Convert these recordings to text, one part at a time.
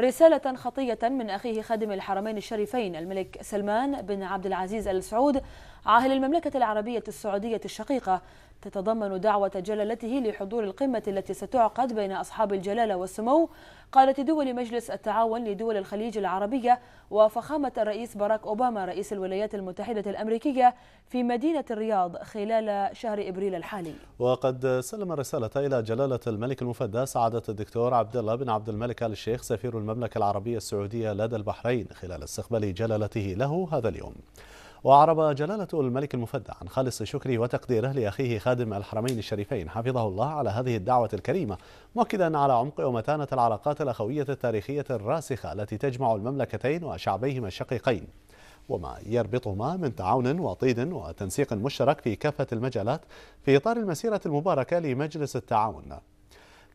رسالة خطية من أخيه خادم الحرمين الشريفين الملك سلمان بن عبد العزيز آل سعود عاهل المملكة العربية السعودية الشقيقة تتضمن دعوة جلالته لحضور القمة التي ستعقد بين أصحاب الجلالة والسمو قادة دول مجلس التعاون لدول الخليج العربية وفخامة الرئيس باراك أوباما رئيس الولايات المتحدة الأمريكية في مدينة الرياض خلال شهر إبريل الحالي وقد سلم الرسالة إلى جلالة الملك المفدى سعادة الدكتور عبد الله بن عبد الملك آل الشيخ سفير المملكة العربية السعودية لدى البحرين خلال استقبال جلالته له هذا اليوم وأعرب جلالة الملك المفدى عن خالص شكره وتقديره لأخيه خادم الحرمين الشريفين حفظه الله على هذه الدعوة الكريمة مؤكدا على عمق ومتانة العلاقات الأخوية التاريخية الراسخة التي تجمع المملكتين وشعبيهما الشقيقين وما يربطهما من تعاون وطيد وتنسيق مشترك في كافة المجالات في إطار المسيرة المباركة لمجلس التعاون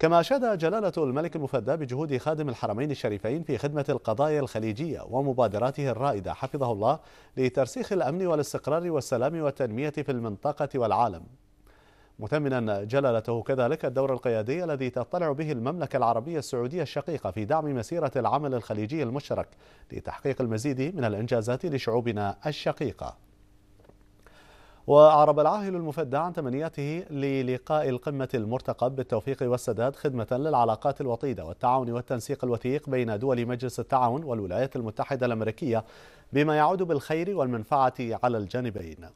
كما أشاد جلالة الملك المفدى بجهود خادم الحرمين الشريفين في خدمة القضايا الخليجية ومبادراته الرائدة حفظه الله لترسيخ الأمن والاستقرار والسلام والتنمية في المنطقة والعالم مثمنا جلالته كذلك الدور القيادي الذي تطلع به المملكة العربية السعودية الشقيقة في دعم مسيرة العمل الخليجي المشترك لتحقيق المزيد من الإنجازات لشعوبنا الشقيقة وأعرب العاهل المفدى عن تمنياته للقاء القمة المرتقب بالتوفيق والسداد خدمة للعلاقات الوطيدة والتعاون والتنسيق الوثيق بين دول مجلس التعاون والولايات المتحدة الأمريكية بما يعود بالخير والمنفعة على الجانبين